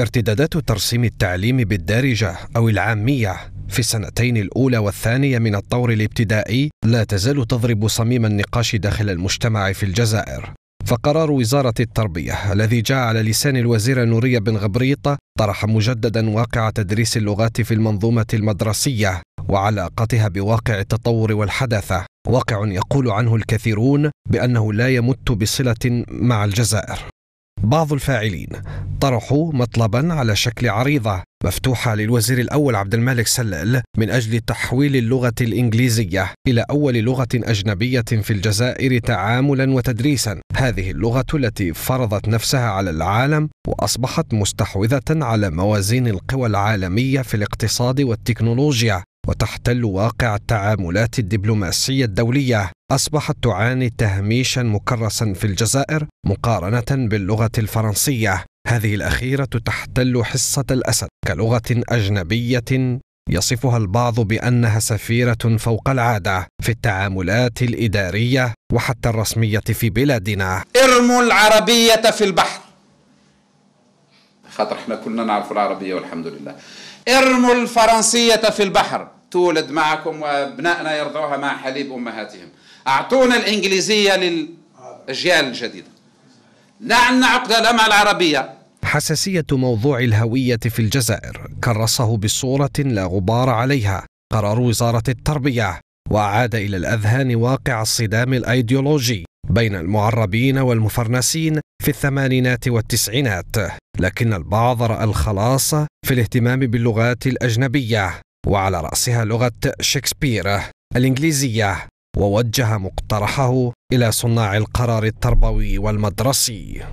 ارتدادات ترسيم التعليم بالدارجة أو العامية في السنتين الأولى والثانية من الطور الابتدائي لا تزال تضرب صميم النقاش داخل المجتمع في الجزائر فقرار وزارة التربية الذي جاء على لسان الوزيرة نورية بن غبريطة طرح مجددا واقع تدريس اللغات في المنظومة المدرسية وعلاقتها بواقع التطور والحداثة واقع يقول عنه الكثيرون بأنه لا يمت بصلة مع الجزائر بعض الفاعلين طرحوا مطلبا على شكل عريضه مفتوحه للوزير الاول عبد الملك سلال من اجل تحويل اللغه الانجليزيه الى اول لغه اجنبيه في الجزائر تعاملا وتدريسا، هذه اللغه التي فرضت نفسها على العالم واصبحت مستحوذه على موازين القوى العالميه في الاقتصاد والتكنولوجيا، وتحتل واقع التعاملات الدبلوماسية الدولية أصبحت تعاني تهميشا مكرسا في الجزائر مقارنة باللغة الفرنسية هذه الأخيرة تحتل حصة الأسد كلغة أجنبية يصفها البعض بأنها سفيرة فوق العادة في التعاملات الإدارية وحتى الرسمية في بلادنا ارموا العربية في البحر خاطر احنا كلنا نعرف العربية والحمد لله ارموا الفرنسية في البحر تولد معكم وابنائنا يرضعوها مع حليب امهاتهم اعطونا الانجليزيه للاجيال الجديده لا نعم، عندنا عقده العربيه حساسيه موضوع الهويه في الجزائر كرسه بصوره لا غبار عليها قرار وزاره التربيه واعاد الى الاذهان واقع الصدام الايديولوجي بين المعربين والمفرنسين في الثمانينات والتسعينات لكن البعض راى الخلاص في الاهتمام باللغات الاجنبيه وعلى رأسها لغة شكسبير الإنجليزية ووجه مقترحه إلى صناع القرار التربوي والمدرسي